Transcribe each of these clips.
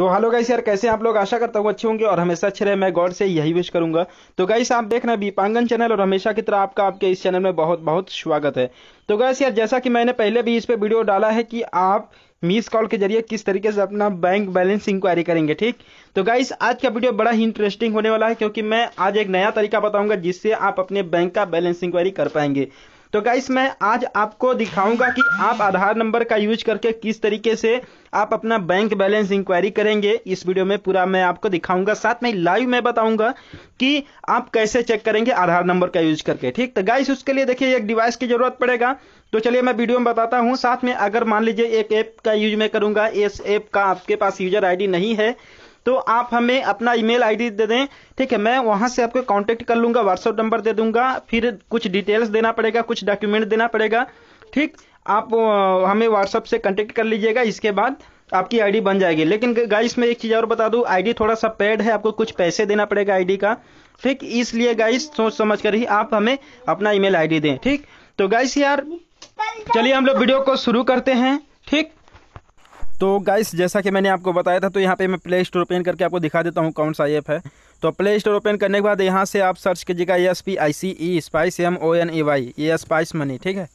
तो hello guys यार कैसे आप लोग आशा करता हूँ अच्छे होंगे और हमेशा अच्छे रहे मैं गौर से यही विश करूंगा तो गाइस आप देख रहे हैं दीपांगन चैनल और हमेशा की तरह आपका आपके इस चैनल में बहुत बहुत स्वागत है तो गाइस यार जैसा कि मैंने पहले भी इस पर वीडियो डाला है कि आप मिस कॉल के जरिए किस तरीके से अपना बैंक बैलेंस इंक्वायरी करेंगे ठीक तो गाइस आज का वीडियो बड़ा ही इंटरेस्टिंग होने वाला है क्योंकि मैं आज एक नया तरीका बताऊंगा जिससे आप अपने बैंक का बैलेंस इंक्वायरी कर पाएंगे तो गाइस मैं आज आपको दिखाऊंगा कि आप आधार नंबर का यूज करके किस तरीके से आप अपना बैंक बैलेंस इंक्वायरी करेंगे इस वीडियो में पूरा मैं आपको दिखाऊंगा साथ में लाइव में बताऊंगा कि आप कैसे चेक करेंगे आधार नंबर का यूज करके ठीक तो गाइस उसके लिए देखिए एक डिवाइस की जरूरत पड़ेगा तो चलिए मैं वीडियो में बताता हूँ साथ में अगर मान लीजिए एक ऐप का यूज मैं करूंगा इस ऐप का आपके पास यूजर आईडी नहीं है तो आप हमें अपना ईमेल आईडी दे दें ठीक है मैं वहां से आपको कांटेक्ट कर लूंगा व्हाट्सएप नंबर दे दूंगा फिर कुछ डिटेल्स देना पड़ेगा कुछ डॉक्यूमेंट देना पड़ेगा ठीक आप हमें व्हाट्सएप से कॉन्टेक्ट कर लीजिएगा इसके बाद आपकी आईडी बन जाएगी लेकिन गाइस मैं एक चीज़ और बता दूं आईडी थोड़ा सा पेड है आपको कुछ पैसे देना पड़ेगा आईडी का ठीक इसलिए गाइस सोच समझ कर ही आप हमें अपना ईमेल आईडी दें ठीक तो गाइस यार चलिए हम लोग वीडियो को शुरू करते हैं ठीक तो गाइस जैसा कि मैंने आपको बताया था तो यहाँ पे मैं प्ले स्टोर ओपन करके आपको दिखा देता हूँ कौन सा ऐप है तो प्ले स्टोर ओपन करने के बाद यहाँ से आप सर्च कीजिएगा S P I C E spice M O N E Y ये स्पाइस मनी ठीक है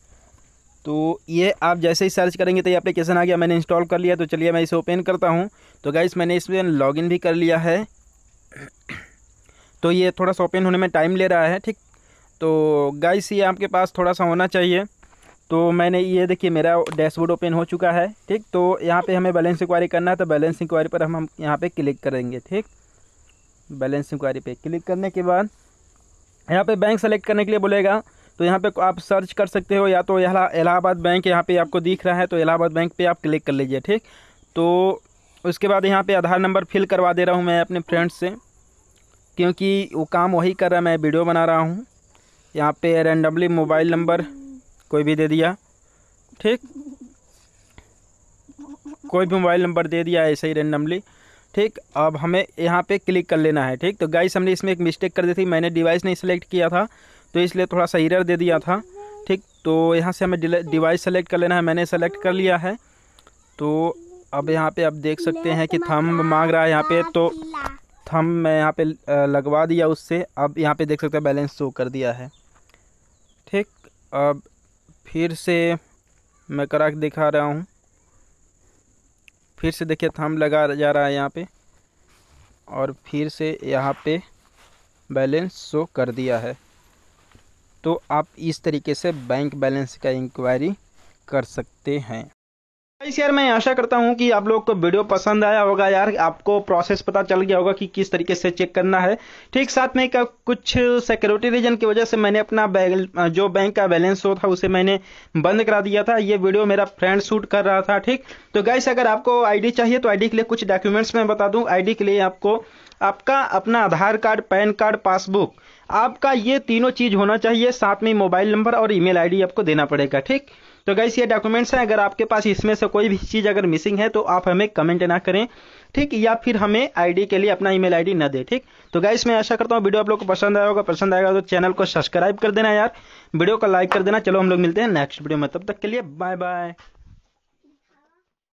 तो ये आप जैसे ही सर्च करेंगे तो ये एप्लीकेशन आ गया मैंने इंस्टॉल कर लिया तो चलिए मैं इसे ओपन करता हूँ तो गाइस मैंने इसमें इन भी कर लिया है तो ये थोड़ा सा ओपन होने में टाइम ले रहा है ठीक तो गाइस ये आपके पास थोड़ा सा होना चाहिए तो मैंने ये देखिए मेरा डैशबोर्ड ओपन हो चुका है ठीक तो यहाँ पे हमें बैलेंस इंक्वायरी करना है तो बैलेंस इंक्वायरी पर हम हम यहाँ पर क्लिक करेंगे ठीक बैलेंस इंक्वायरी पे क्लिक करने के बाद यहाँ पे बैंक सेलेक्ट करने के लिए बोलेगा तो यहाँ पे आप सर्च कर सकते हो या तो इलाहाबाद बैंक यहाँ पे आपको दिख रहा है तो इलाहाबाद बैंक पे आप क्लिक कर लीजिए ठीक तो उसके बाद यहाँ पे आधार नंबर फिल करवा दे रहा हूँ मैं अपने फ्रेंड्स से क्योंकि वो काम वही कर रहा है मैं वीडियो बना रहा हूँ यहाँ पर रेंडमली मोबाइल नंबर कोई भी दे दिया ठीक कोई भी मोबाइल नंबर दे दिया ऐसे ही रेंडमली ठीक अब हमें यहाँ पे क्लिक कर लेना है ठीक तो गाइस हमने इसमें एक मिस्टेक कर दी थी मैंने डिवाइस नहीं सेलेक्ट किया था तो इसलिए थोड़ा सा ईरर दे दिया था ठीक तो यहाँ से हमें डिवाइस सेलेक्ट कर लेना है मैंने सेलेक्ट कर लिया है तो अब यहाँ पे आप देख सकते हैं कि थम मांग रहा है यहाँ पे तो थम मैं यहाँ पे लगवा दिया उससे अब यहाँ पे देख सकते हैं बैलेंस शो कर दिया है ठीक अब फिर से मैं करा के दिखा रहा हूँ फिर से देखिए थम लगा जा रहा है यहाँ पे और फिर से यहाँ पे बैलेंस शो कर दिया है तो आप इस तरीके से बैंक बैलेंस का इंक्वायरी कर सकते हैं गाइस यार मैं आशा करता हूँ कि आप लोग को वीडियो पसंद आया होगा यार आपको प्रोसेस पता चल गया होगा कि किस तरीके से चेक करना है ठीक साथ में का कुछ सिक्योरिटी रीजन की वजह से मैंने अपना जो बैंक का बैलेंस हो था उसे मैंने बंद करा दिया था ये वीडियो मेरा फ्रेंड शूट कर रहा था ठीक तो गाइस अगर आपको आई चाहिए तो आई के लिए कुछ डॉक्यूमेंट्स मैं बता दूँ आई के लिए आपको आपका अपना Aadhaar card PAN card passbook आपका ये तीनों चीज़ होना चाहिए साथ में मोबाइल नंबर और ईमेल आईडी आपको देना पड़ेगा ठीक तो गाइस ये डॉक्यूमेंट्स हैं अगर आपके पास इसमें से कोई भी चीज़ अगर मिसिंग है तो आप हमें कमेंट ना करें ठीक या फिर हमें आईडी के लिए अपना ईमेल आईडी ना दे ठीक तो गाइस मैं आशा करता हूँ वीडियो आप लोग को पसंद आया होगा पसंद आएगा तो चैनल को सब्सक्राइब कर देना यार वीडियो को लाइक कर देना चलो हम लोग मिलते हैं नेक्स्ट वीडियो में तब तक के लिए बाय बाय